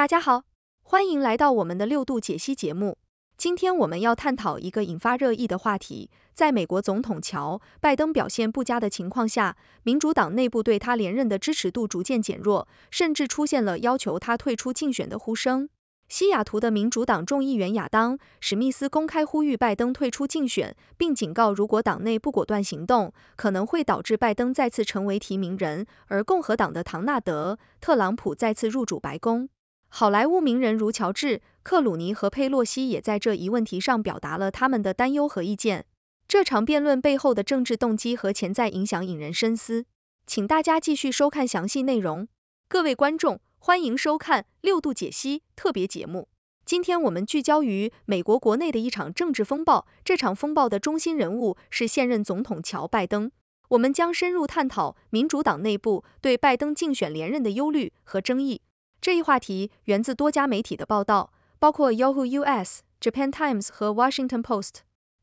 大家好，欢迎来到我们的六度解析节目。今天我们要探讨一个引发热议的话题。在美国总统乔·拜登表现不佳的情况下，民主党内部对他连任的支持度逐渐减弱，甚至出现了要求他退出竞选的呼声。西雅图的民主党众议员亚当·史密斯公开呼吁拜登退出竞选，并警告如果党内不果断行动，可能会导致拜登再次成为提名人，而共和党的唐纳德·特朗普再次入主白宫。好莱坞名人如乔治·克鲁尼和佩洛西也在这一问题上表达了他们的担忧和意见。这场辩论背后的政治动机和潜在影响引人深思，请大家继续收看详细内容。各位观众，欢迎收看六度解析特别节目。今天我们聚焦于美国国内的一场政治风暴，这场风暴的中心人物是现任总统乔·拜登。我们将深入探讨民主党内部对拜登竞选连任的忧虑和争议。这一话题源自多家媒体的报道，包括 Yahoo US、Japan Times 和 Washington Post。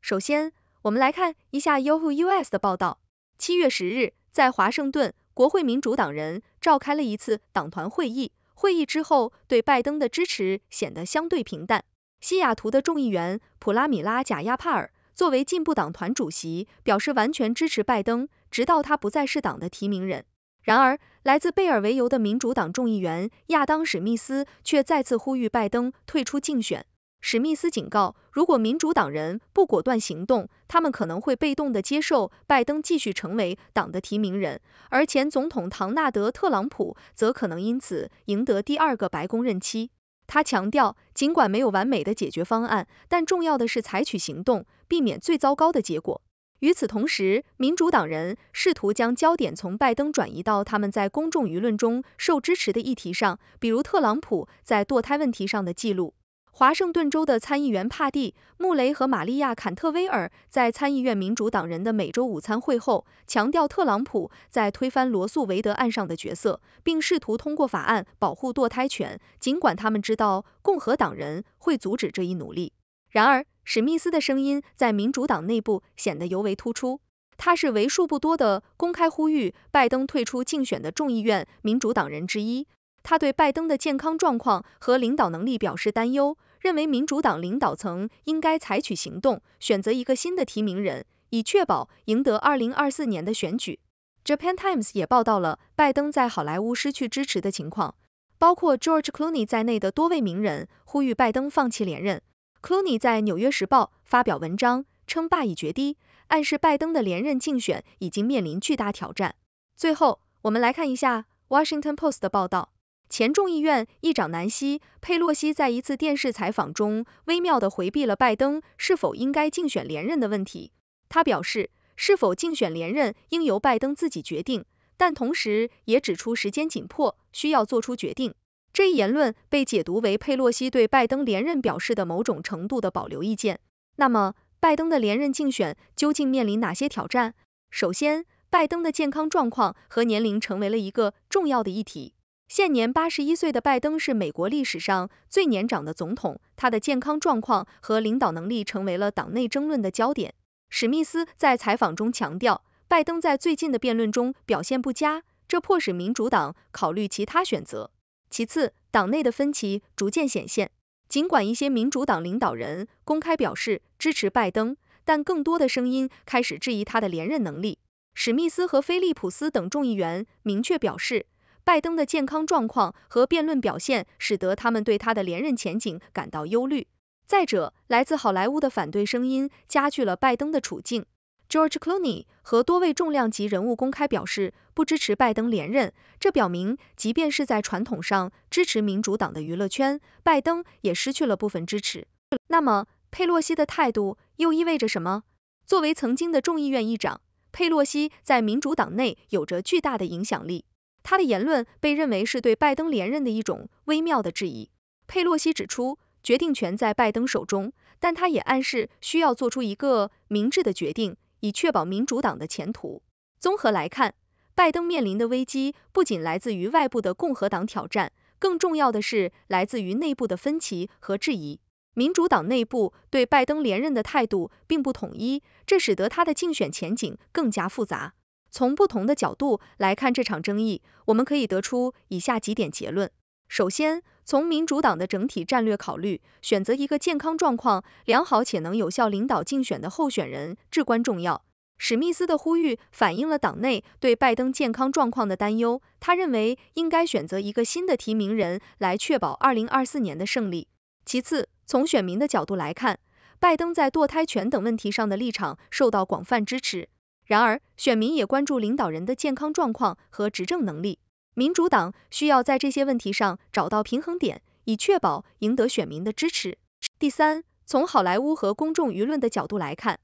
首先，我们来看一下 Yahoo US 的报道。七月十日，在华盛顿，国会民主党人召开了一次党团会议，会议之后对拜登的支持显得相对平淡。西雅图的众议员普拉米拉贾亚帕尔作为进步党团主席，表示完全支持拜登，直到他不再是党的提名人。然而，来自贝尔维尤的民主党众议员亚当史密斯却再次呼吁拜登退出竞选。史密斯警告，如果民主党人不果断行动，他们可能会被动地接受拜登继续成为党的提名人，而前总统唐纳德特朗普则可能因此赢得第二个白宫任期。他强调，尽管没有完美的解决方案，但重要的是采取行动，避免最糟糕的结果。与此同时，民主党人试图将焦点从拜登转移到他们在公众舆论中受支持的议题上，比如特朗普在堕胎问题上的记录。华盛顿州的参议员帕蒂·穆雷和玛利亚·坎特威尔在参议院民主党人的每周午餐会后，强调特朗普在推翻罗素·韦德案上的角色，并试图通过法案保护堕胎权，尽管他们知道共和党人会阻止这一努力。然而，史密斯的声音在民主党内部显得尤为突出。他是为数不多的公开呼吁拜登退出竞选的众议院民主党人之一。他对拜登的健康状况和领导能力表示担忧，认为民主党领导层应该采取行动，选择一个新的提名人，以确保赢得2024年的选举。Japan Times 也报道了拜登在好莱坞失去支持的情况，包括 George Clooney 在内的多位名人呼吁拜登放弃连任。Clooney 在《纽约时报》发表文章称霸已决堤，暗示拜登的连任竞选已经面临巨大挑战。最后，我们来看一下《Washington Post》的报道。前众议院议长南希·佩洛西在一次电视采访中，微妙地回避了拜登是否应该竞选连任的问题。他表示，是否竞选连任应由拜登自己决定，但同时也指出时间紧迫，需要做出决定。这一言论被解读为佩洛西对拜登连任表示的某种程度的保留意见。那么，拜登的连任竞选究竟面临哪些挑战？首先，拜登的健康状况和年龄成为了一个重要的议题。现年八十一岁的拜登是美国历史上最年长的总统，他的健康状况和领导能力成为了党内争论的焦点。史密斯在采访中强调，拜登在最近的辩论中表现不佳，这迫使民主党考虑其他选择。其次，党内的分歧逐渐显现。尽管一些民主党领导人公开表示支持拜登，但更多的声音开始质疑他的连任能力。史密斯和菲利普斯等众议员明确表示，拜登的健康状况和辩论表现使得他们对他的连任前景感到忧虑。再者，来自好莱坞的反对声音加剧了拜登的处境。George Clooney 和多位重量级人物公开表示不支持拜登连任，这表明，即便是在传统上支持民主党的娱乐圈，拜登也失去了部分支持。那么，佩洛西的态度又意味着什么？作为曾经的众议院议长，佩洛西在民主党内有着巨大的影响力，她的言论被认为是对拜登连任的一种微妙的质疑。佩洛西指出，决定权在拜登手中，但他也暗示需要做出一个明智的决定。以确保民主党的前途。综合来看，拜登面临的危机不仅来自于外部的共和党挑战，更重要的是来自于内部的分歧和质疑。民主党内部对拜登连任的态度并不统一，这使得他的竞选前景更加复杂。从不同的角度来看这场争议，我们可以得出以下几点结论：首先，从民主党的整体战略考虑，选择一个健康状况良好且能有效领导竞选的候选人至关重要。史密斯的呼吁反映了党内对拜登健康状况的担忧，他认为应该选择一个新的提名人来确保2024年的胜利。其次，从选民的角度来看，拜登在堕胎权等问题上的立场受到广泛支持，然而选民也关注领导人的健康状况和执政能力。民主党需要在这些问题上找到平衡点，以确保赢得选民的支持。第三，从好莱坞和公众舆论的角度来看，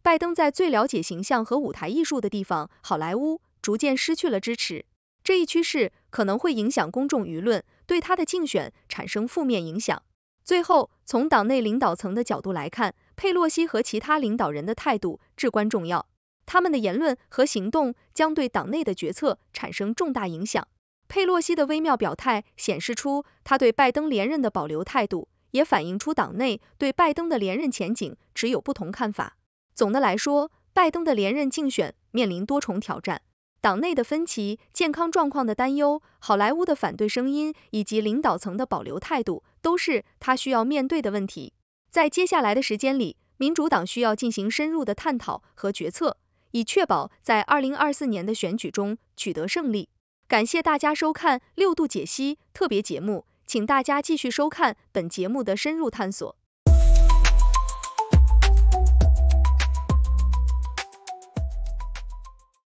拜登在最了解形象和舞台艺术的地方——好莱坞，逐渐失去了支持。这一趋势可能会影响公众舆论对他的竞选产生负面影响。最后，从党内领导层的角度来看，佩洛西和其他领导人的态度至关重要，他们的言论和行动将对党内的决策产生重大影响。佩洛西的微妙表态显示出他对拜登连任的保留态度，也反映出党内对拜登的连任前景持有不同看法。总的来说，拜登的连任竞选面临多重挑战：党内的分歧、健康状况的担忧、好莱坞的反对声音以及领导层的保留态度，都是他需要面对的问题。在接下来的时间里，民主党需要进行深入的探讨和决策，以确保在二零二四年的选举中取得胜利。感谢大家收看六度解析特别节目，请大家继续收看本节目的深入探索。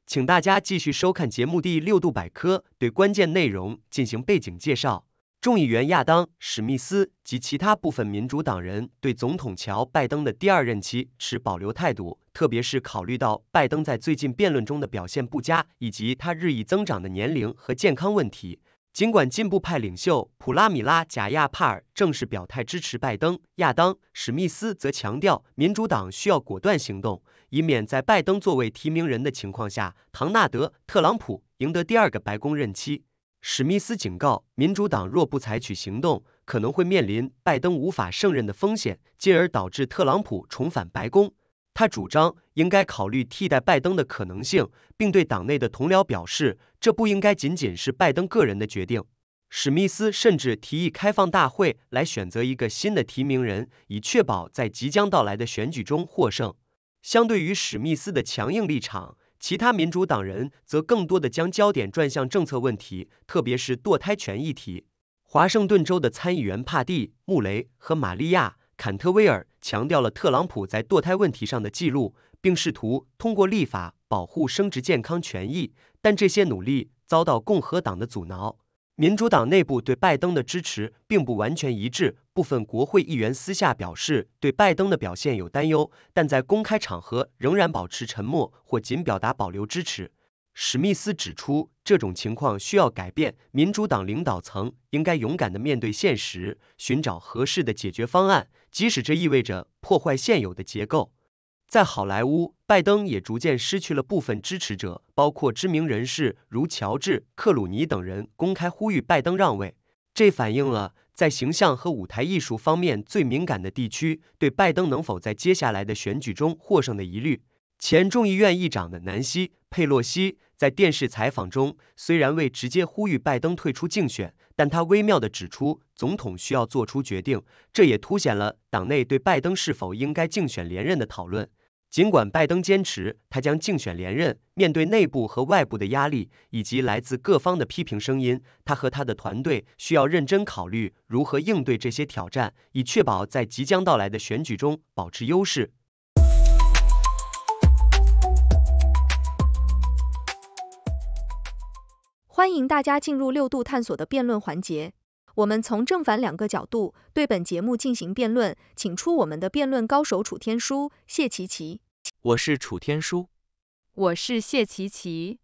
请大家继续收看节目第六度百科，对关键内容进行背景介绍。众议员亚当·史密斯及其他部分民主党人对总统乔·拜登的第二任期持保留态度，特别是考虑到拜登在最近辩论中的表现不佳，以及他日益增长的年龄和健康问题。尽管进步派领袖普拉米拉·贾亚帕尔正式表态支持拜登，亚当·史密斯则强调民主党需要果断行动，以免在拜登作为提名人的情况下，唐纳德·特朗普赢得第二个白宫任期。史密斯警告，民主党若不采取行动，可能会面临拜登无法胜任的风险，进而导致特朗普重返白宫。他主张应该考虑替代拜登的可能性，并对党内的同僚表示，这不应该仅仅是拜登个人的决定。史密斯甚至提议开放大会来选择一个新的提名人，以确保在即将到来的选举中获胜。相对于史密斯的强硬立场，其他民主党人则更多的将焦点转向政策问题，特别是堕胎权议题。华盛顿州的参议员帕蒂·穆雷和玛利亚·坎特威尔强调了特朗普在堕胎问题上的记录，并试图通过立法保护生殖健康权益，但这些努力遭到共和党的阻挠。民主党内部对拜登的支持并不完全一致，部分国会议员私下表示对拜登的表现有担忧，但在公开场合仍然保持沉默或仅表达保留支持。史密斯指出，这种情况需要改变，民主党领导层应该勇敢的面对现实，寻找合适的解决方案，即使这意味着破坏现有的结构。在好莱坞，拜登也逐渐失去了部分支持者，包括知名人士如乔治·克鲁尼等人公开呼吁拜登让位。这反映了在形象和舞台艺术方面最敏感的地区对拜登能否在接下来的选举中获胜的疑虑。前众议院议长的南希·佩洛西在电视采访中虽然未直接呼吁拜登退出竞选，但她微妙地指出总统需要做出决定。这也凸显了党内对拜登是否应该竞选连任的讨论。尽管拜登坚持他将竞选连任，面对内部和外部的压力，以及来自各方的批评声音，他和他的团队需要认真考虑如何应对这些挑战，以确保在即将到来的选举中保持优势。欢迎大家进入六度探索的辩论环节，我们从正反两个角度对本节目进行辩论，请出我们的辩论高手楚天舒、谢琪琪。我是楚天舒，我是谢琪琪。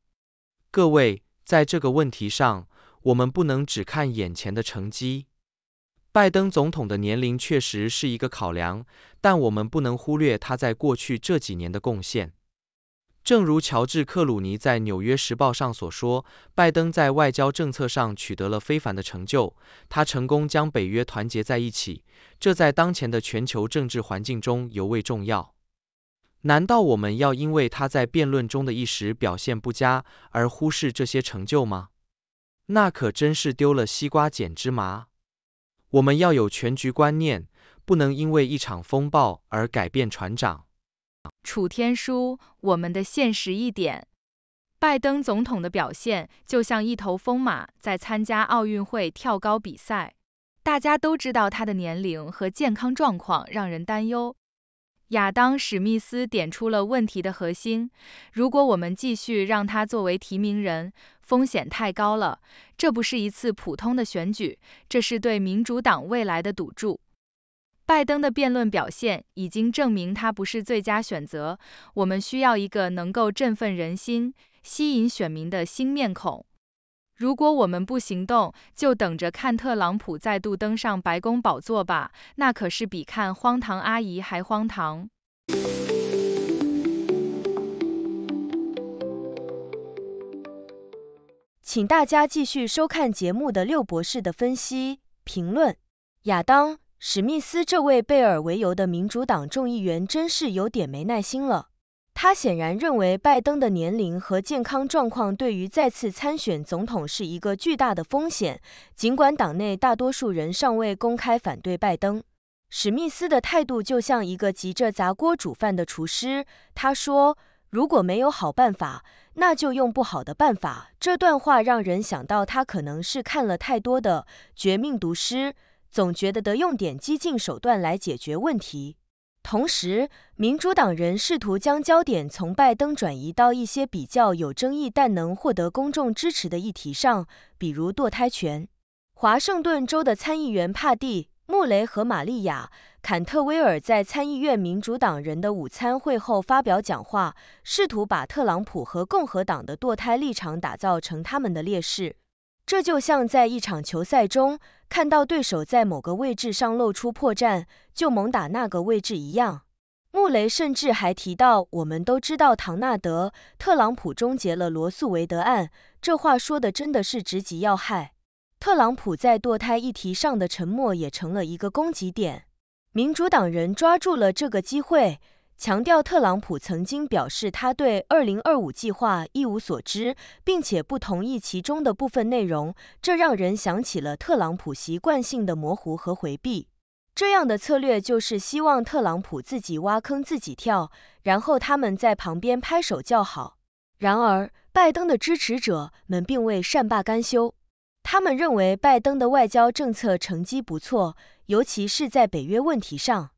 各位，在这个问题上，我们不能只看眼前的成绩。拜登总统的年龄确实是一个考量，但我们不能忽略他在过去这几年的贡献。正如乔治·克鲁尼在《纽约时报》上所说，拜登在外交政策上取得了非凡的成就，他成功将北约团结在一起，这在当前的全球政治环境中尤为重要。难道我们要因为他在辩论中的一时表现不佳而忽视这些成就吗？那可真是丢了西瓜捡芝麻。我们要有全局观念，不能因为一场风暴而改变船长。楚天舒，我们的现实一点。拜登总统的表现就像一头疯马在参加奥运会跳高比赛。大家都知道他的年龄和健康状况让人担忧。亚当·史密斯点出了问题的核心。如果我们继续让他作为提名人，风险太高了。这不是一次普通的选举，这是对民主党未来的赌注。拜登的辩论表现已经证明他不是最佳选择。我们需要一个能够振奋人心、吸引选民的新面孔。如果我们不行动，就等着看特朗普再度登上白宫宝座吧，那可是比看荒唐阿姨还荒唐。请大家继续收看节目的六博士的分析评论。亚当·史密斯这位贝尔维尤的民主党众议员真是有点没耐心了。他显然认为拜登的年龄和健康状况对于再次参选总统是一个巨大的风险，尽管党内大多数人尚未公开反对拜登。史密斯的态度就像一个急着砸锅煮饭的厨师，他说：“如果没有好办法，那就用不好的办法。”这段话让人想到他可能是看了太多的《绝命毒师》，总觉得得用点激进手段来解决问题。同时，民主党人试图将焦点从拜登转移到一些比较有争议但能获得公众支持的议题上，比如堕胎权。华盛顿州的参议员帕蒂·穆雷和玛利亚·坎特威尔在参议院民主党人的午餐会后发表讲话，试图把特朗普和共和党的堕胎立场打造成他们的劣势。这就像在一场球赛中看到对手在某个位置上露出破绽，就猛打那个位置一样。穆雷甚至还提到，我们都知道唐纳德·特朗普终结了罗素·维德案，这话说的真的是直击要害。特朗普在堕胎议题上的沉默也成了一个攻击点，民主党人抓住了这个机会。强调特朗普曾经表示他对2025计划一无所知，并且不同意其中的部分内容，这让人想起了特朗普习惯性的模糊和回避。这样的策略就是希望特朗普自己挖坑自己跳，然后他们在旁边拍手叫好。然而，拜登的支持者们并未善罢甘休，他们认为拜登的外交政策成绩不错，尤其是在北约问题上。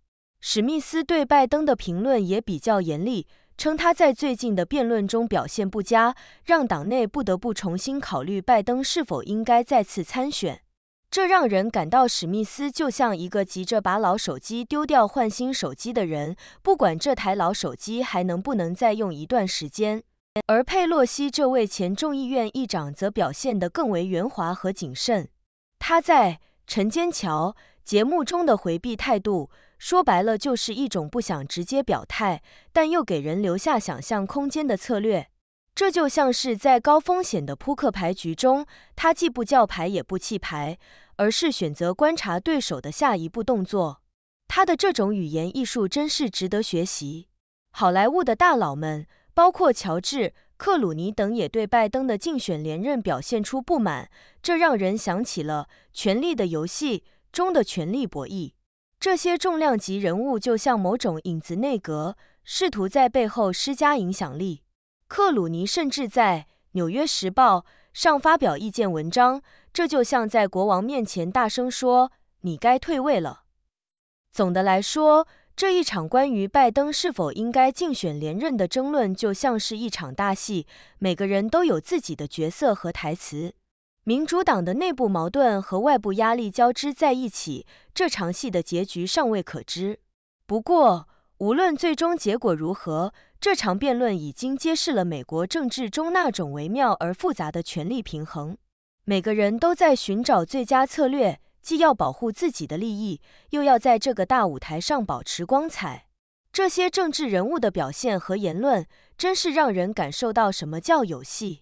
史密斯对拜登的评论也比较严厉，称他在最近的辩论中表现不佳，让党内不得不重新考虑拜登是否应该再次参选。这让人感到史密斯就像一个急着把老手机丢掉换新手机的人，不管这台老手机还能不能再用一段时间。而佩洛西这位前众议院议长则表现得更为圆滑和谨慎，他在《晨间桥》节目中的回避态度。说白了就是一种不想直接表态，但又给人留下想象空间的策略。这就像是在高风险的扑克牌局中，他既不叫牌也不弃牌，而是选择观察对手的下一步动作。他的这种语言艺术真是值得学习。好莱坞的大佬们，包括乔治、克鲁尼等，也对拜登的竞选连任表现出不满，这让人想起了《权力的游戏》中的权力博弈。这些重量级人物就像某种影子内阁，试图在背后施加影响力。克鲁尼甚至在《纽约时报》上发表意见文章，这就像在国王面前大声说“你该退位了”。总的来说，这一场关于拜登是否应该竞选连任的争论，就像是一场大戏，每个人都有自己的角色和台词。民主党的内部矛盾和外部压力交织在一起，这场戏的结局尚未可知。不过，无论最终结果如何，这场辩论已经揭示了美国政治中那种微妙而复杂的权力平衡。每个人都在寻找最佳策略，既要保护自己的利益，又要在这个大舞台上保持光彩。这些政治人物的表现和言论，真是让人感受到什么叫“有戏”。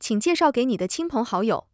请介绍给你的亲朋好友。